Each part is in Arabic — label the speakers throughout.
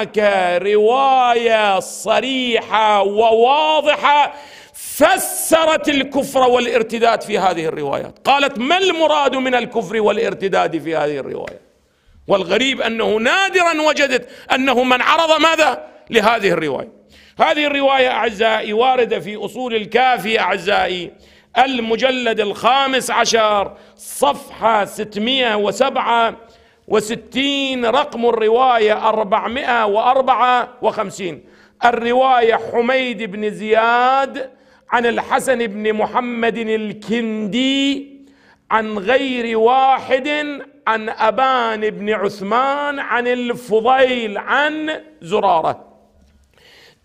Speaker 1: هناك روايه صريحه وواضحه فسرت الكفر والارتداد في هذه الروايات قالت ما المراد من الكفر والارتداد في هذه الروايه والغريب انه نادرا وجدت انه من عرض ماذا لهذه الروايه هذه الروايه اعزائي وارده في اصول الكافي اعزائي المجلد الخامس عشر صفحه 607 وستين رقم الرواية أربعمائة وأربعة وخمسين الرواية حميد بن زياد عن الحسن بن محمد الكندي عن غير واحد عن أبان بن عثمان عن الفضيل عن زرارة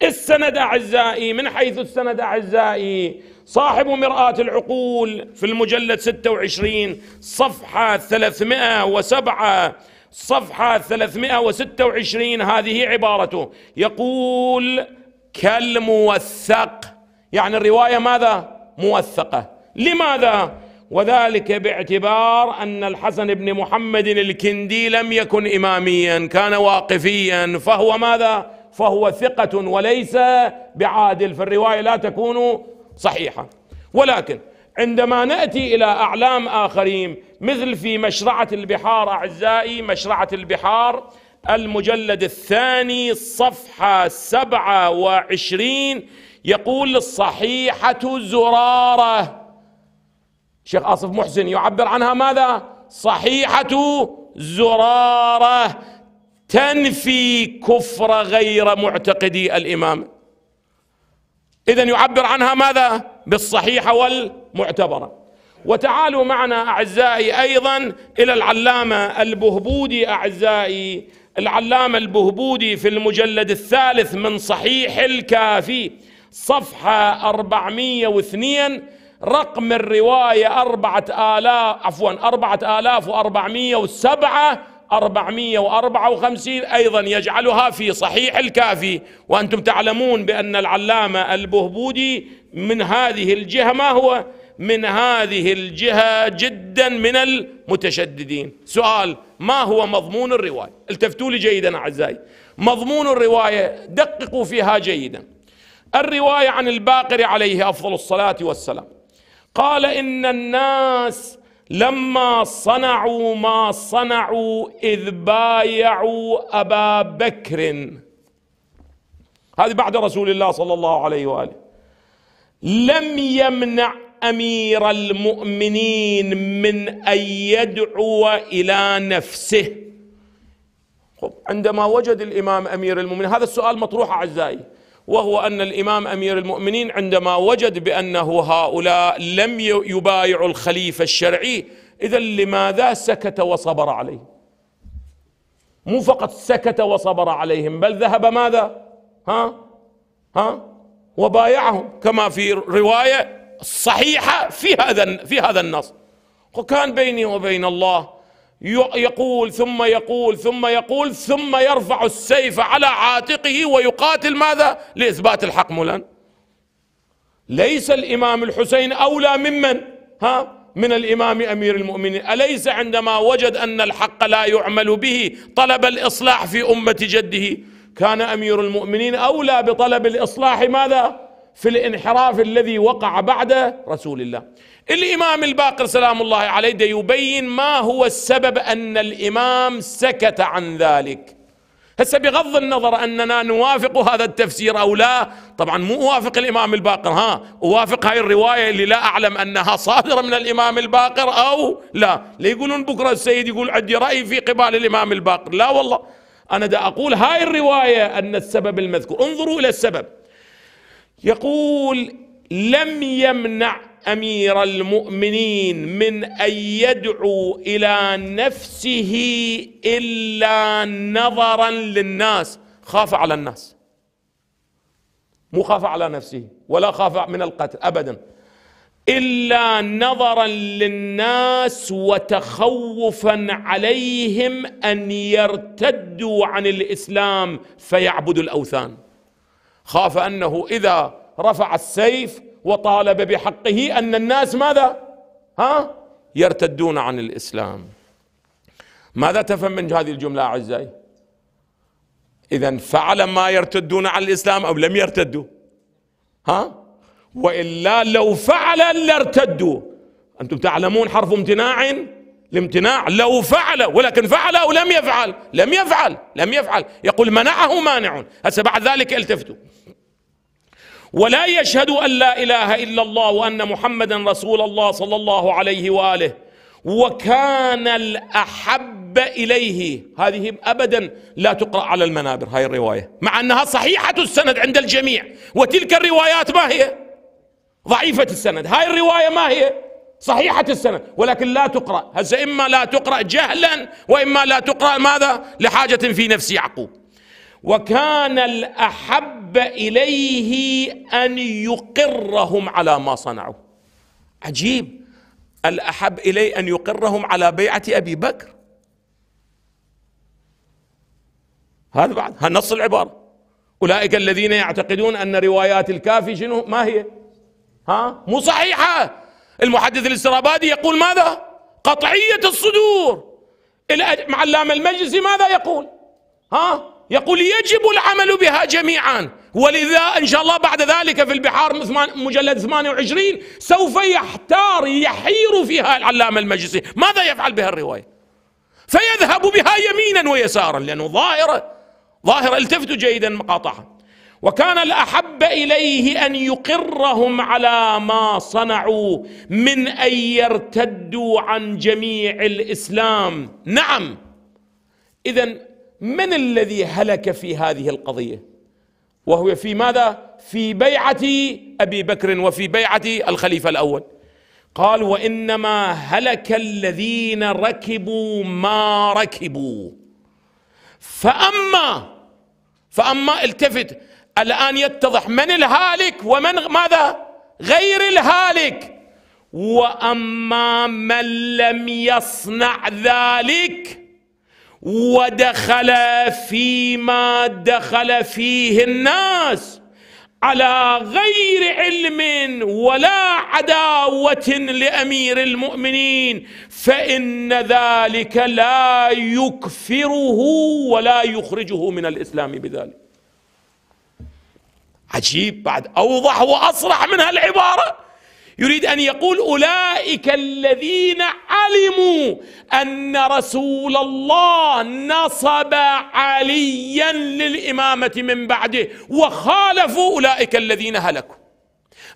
Speaker 1: السند أعزائي من حيث السند أعزائي صاحب مرآة العقول في المجلد 26 صفحة 307 صفحة 326 هذه عبارته يقول كالموثق يعني الرواية ماذا؟ موثقة لماذا؟ وذلك باعتبار أن الحسن بن محمد الكندي لم يكن إماميا كان واقفيا فهو ماذا؟ فهو ثقة وليس بعادل فالرواية لا تكون صحيحه ولكن عندما ناتي الى اعلام اخرين مثل في مشرعه البحار اعزائي مشرعه البحار المجلد الثاني صفحه 27 يقول الصحيحه زرارة شيخ اصف محسن يعبر عنها ماذا صحيحه زراره تنفي كفر غير معتقدي الإمام إذا يعبر عنها ماذا؟ بالصحيحة والمعتبرة وتعالوا معنا أعزائي أيضا إلى العلامة البهبودي أعزائي العلامة البهبودي في المجلد الثالث من صحيح الكافي صفحة 402 رقم الرواية أربعة آلاف عفوا أربعة آلاف وأربعمية وسبعة 454 أيضا يجعلها في صحيح الكافي وأنتم تعلمون بأن العلامة البهبودي من هذه الجهة ما هو من هذه الجهة جدا من المتشددين سؤال ما هو مضمون الرواية التفتوا لي جيدا أعزائي مضمون الرواية دققوا فيها جيدا الرواية عن الباقر عليه أفضل الصلاة والسلام قال إن الناس لما صنعوا ما صنعوا اذ بايعوا ابا بكر هذه بعد رسول الله صلى الله عليه واله لم يمنع امير المؤمنين من ان يدعو الى نفسه عندما وجد الامام امير المؤمنين هذا السؤال مطروح اعزائي وهو أن الإمام أمير المؤمنين عندما وجد بأنه هؤلاء لم يبايعوا الخليفة الشرعي إذا لماذا سكت وصبر عليهم مو فقط سكت وصبر عليهم بل ذهب ماذا ها ها وبايعهم كما في رواية صحيحة في هذا في هذا النص وكان بيني وبين الله يقول ثم يقول ثم يقول ثم يرفع السيف على عاتقه ويقاتل ماذا لإثبات الحق مولانا ليس الإمام الحسين أولى ممن ها من الإمام أمير المؤمنين أليس عندما وجد أن الحق لا يعمل به طلب الإصلاح في أمة جده كان أمير المؤمنين أولى بطلب الإصلاح ماذا في الانحراف الذي وقع بعد رسول الله الإمام الباقر سلام الله عليه يبين ما هو السبب أن الإمام سكت عن ذلك هسه بغض النظر أننا نوافق هذا التفسير أو لا طبعا مو أوافق الإمام الباقر ها أوافق هاي الرواية اللي لا أعلم أنها صادرة من الإمام الباقر أو لا لا يقولون بكرة السيد يقول عندي رأي في قبال الإمام الباقر لا والله أنا دا أقول هاي الرواية أن السبب المذكور انظروا إلى السبب يقول لم يمنع امير المؤمنين من ان يدعو الى نفسه الا نظرا للناس خاف على الناس مو خاف على نفسه ولا خاف من القتل ابدا الا نظرا للناس وتخوفا عليهم ان يرتدوا عن الاسلام فيعبدوا الاوثان خاف انه اذا رفع السيف وطالب بحقه ان الناس ماذا ها يرتدون عن الاسلام ماذا تفهم من هذه الجمله اعزائي اذا فعل ما يرتدون عن الاسلام او لم يرتدوا ها والا لو فعل لارتدوا انتم تعلمون حرف امتناع الامتناع لو فعل ولكن فعل أو لم يفعل لم يفعل لم يفعل يقول منعه مانع هسه بعد ذلك التفتوا ولا يشهد أن لا إله إلا الله وأن محمدا رسول الله صلى الله عليه وآله وكان الأحب إليه هذه أبدا لا تقرأ على المنابر هاي الرواية مع أنها صحيحة السند عند الجميع وتلك الروايات ما هي ضعيفة السند هاي الرواية ما هي صحيحة السنة ولكن لا تقرأ هسه إما لا تقرأ جهلا وإما لا تقرأ ماذا لحاجة في نفس يعقوب وكان الأحب إليه أن يقرهم على ما صنعوا عجيب الأحب إليه أن يقرهم على بيعة أبي بكر هذا بعد هذا نص العبارة أولئك الذين يعتقدون أن روايات الكافي شنو ما هي ها مو صحيحة المحدث الاسترابادي يقول ماذا قطعية الصدور علام المجلسي ماذا يقول ها يقول يجب العمل بها جميعا ولذا ان شاء الله بعد ذلك في البحار مجلد 28 سوف يحتار يحير فيها العلامه المجلسي، ماذا يفعل بها الروايه؟ فيذهب بها يمينا ويسارا لانه ظاهره ظاهره التفتوا جيدا مقاطعها وكان الاحب اليه ان يقرهم على ما صنعوا من ان يرتدوا عن جميع الاسلام نعم اذا من الذي هلك في هذه القضيه وهو في ماذا في بيعه ابي بكر وفي بيعه الخليفه الاول قال وانما هلك الذين ركبوا ما ركبوا فاما فاما التفت الآن يتضح من الهالك ومن ماذا غير الهالك وأما من لم يصنع ذلك ودخل فيما دخل فيه الناس على غير علم ولا عداوه لامير المؤمنين فان ذلك لا يكفره ولا يخرجه من الاسلام بذلك عجيب بعد أوضح وأصرح من هالعبارة يريد أن يقول أولئك الذين علموا أن رسول الله نصب عليا للإمامة من بعده وخالفوا أولئك الذين هلكوا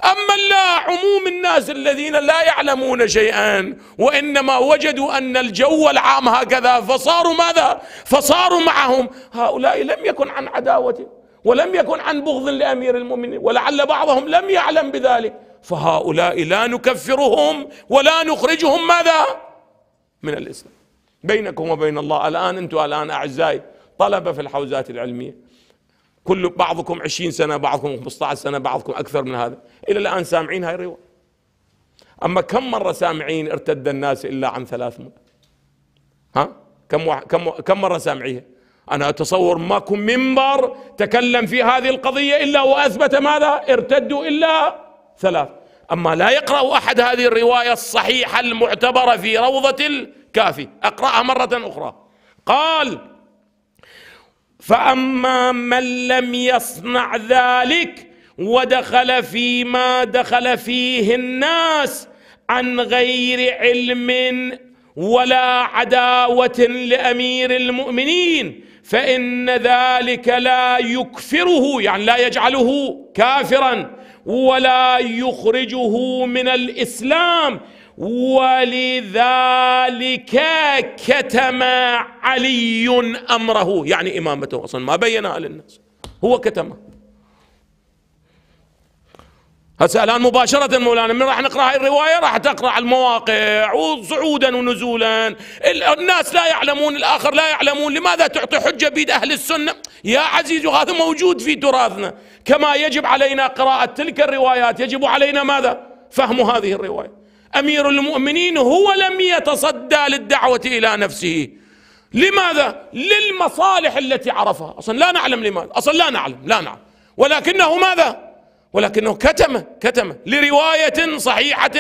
Speaker 1: أما لا عموم الناس الذين لا يعلمون شيئا وإنما وجدوا أن الجو العام هكذا فصاروا ماذا فصاروا معهم هؤلاء لم يكن عن عداوة ولم يكن عن بغض لامير المؤمنين ولعل بعضهم لم يعلم بذلك فهؤلاء لا نكفرهم ولا نخرجهم ماذا من الاسلام بينكم وبين الله الان انتم الان اعزائي طلبه في الحوزات العلميه كل بعضكم 20 سنه بعضكم 15 سنه بعضكم اكثر من هذا الى الان سامعين هاي الروايه اما كم مره سامعين ارتد الناس الا عن ثلاث مرات ها كم كم كم مره سامعيها أنا أتصور ماكو منبر تكلم في هذه القضية إلا وأثبت ماذا ارتدوا إلا ثلاث أما لا يقرأ أحد هذه الرواية الصحيحة المعتبرة في روضة الكافي أقرأها مرة أخرى قال فأما من لم يصنع ذلك ودخل فيما دخل فيه الناس عن غير علم ولا عداوة لأمير المؤمنين فان ذلك لا يكفره يعني لا يجعله كافرا ولا يخرجه من الاسلام ولذلك كتم علي امره يعني امامته اصلا ما بينها للناس هو كتمه هسه الان مباشره مولانا من راح نقرا هاي الروايه راح تقرا المواقع وصعودا ونزولا الناس لا يعلمون الاخر لا يعلمون لماذا تعطي حجه بيد اهل السنه يا عزيز وهذا موجود في تراثنا كما يجب علينا قراءه تلك الروايات يجب علينا ماذا فهم هذه الروايه امير المؤمنين هو لم يتصدى للدعوه الى نفسه لماذا للمصالح التي عرفها اصلا لا نعلم لماذا اصلا لا نعلم لا نعلم ولكنه ماذا ولكنه كتمه كتمه لروايه صحيحه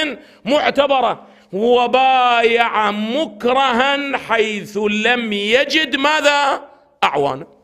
Speaker 1: معتبره وبايع مكرها حيث لم يجد ماذا اعوانه